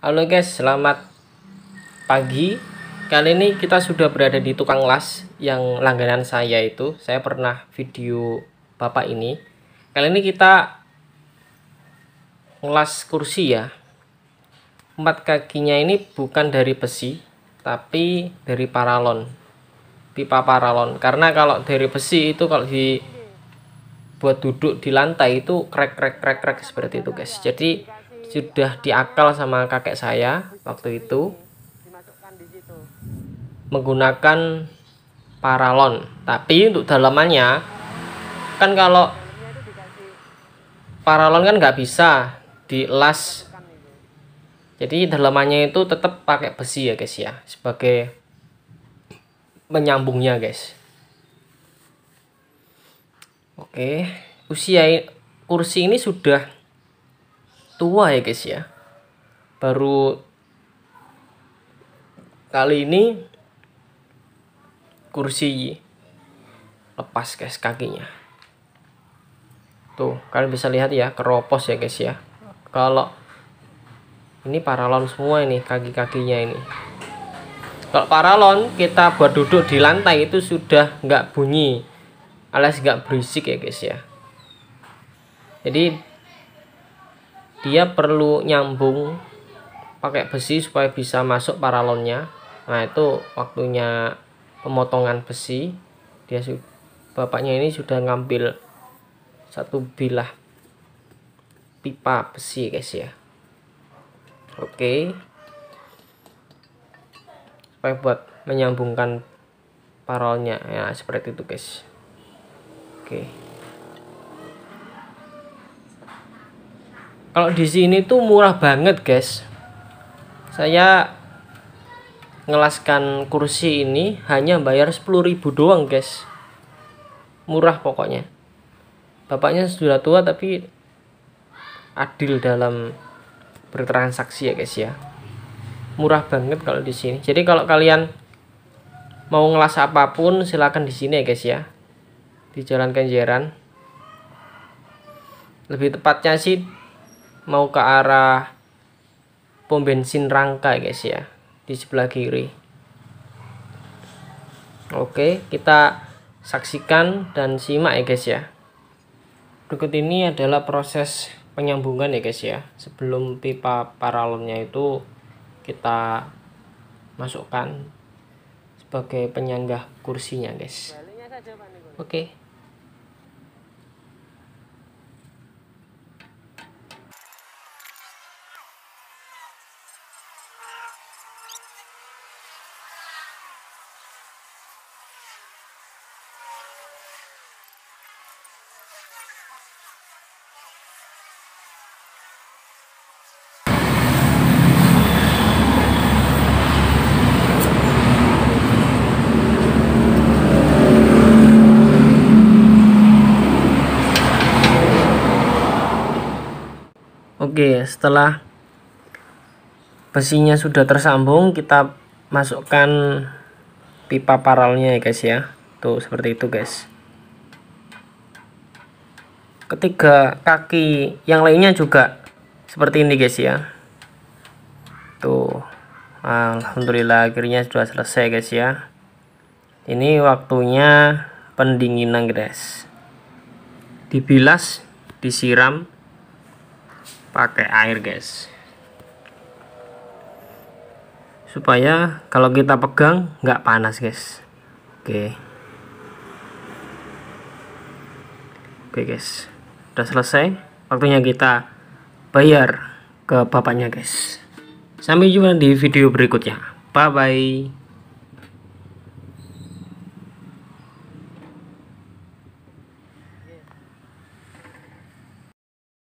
Halo guys, selamat pagi. Kali ini kita sudah berada di tukang las yang langganan saya itu. Saya pernah video Bapak ini. Kali ini kita las kursi ya. Empat kakinya ini bukan dari besi, tapi dari paralon. Pipa paralon. Karena kalau dari besi itu kalau di buat duduk di lantai itu krek krek krek krek seperti itu guys. Jadi sudah diakal sama kakek saya waktu itu menggunakan paralon tapi untuk dalamannya kan kalau paralon kan nggak bisa dielas jadi dalamannya itu tetap pakai besi ya guys ya sebagai menyambungnya guys oke usia kursi ini sudah tua ya guys ya baru kali ini kursi lepas guys kakinya tuh kalian bisa lihat ya keropos ya guys ya kalau ini paralon semua ini kaki-kakinya ini kalau paralon kita buat duduk di lantai itu sudah nggak bunyi alias nggak berisik ya guys ya jadi dia perlu nyambung pakai besi supaya bisa masuk paralonnya nah itu waktunya pemotongan besi dia bapaknya ini sudah ngambil satu bilah pipa besi guys ya oke supaya buat menyambungkan paralonnya ya seperti itu guys oke okay. kalau di sini tuh murah banget guys saya ngelaskan kursi ini hanya bayar 10.000 doang guys murah pokoknya bapaknya sudah tua tapi adil dalam bertransaksi ya guys ya murah banget kalau di sini jadi kalau kalian mau ngelas apapun silahkan di sini ya guys ya di Jalan Kenjeran lebih tepatnya sih mau ke arah pom bensin rangka guys ya di sebelah kiri oke kita saksikan dan simak ya guys ya berikut ini adalah proses penyambungan ya guys ya sebelum pipa paralonnya itu kita masukkan sebagai penyangga kursinya guys oke okay. Oke, setelah besinya sudah tersambung, kita masukkan pipa paralnya ya guys ya. Tuh, seperti itu guys. Ketiga kaki yang lainnya juga seperti ini guys ya. Tuh. Alhamdulillah akhirnya sudah selesai guys ya. Ini waktunya pendinginan guys. Dibilas, disiram, pakai air guys supaya kalau kita pegang nggak panas guys oke oke guys udah selesai waktunya kita bayar ke bapaknya guys sampai jumpa di video berikutnya bye bye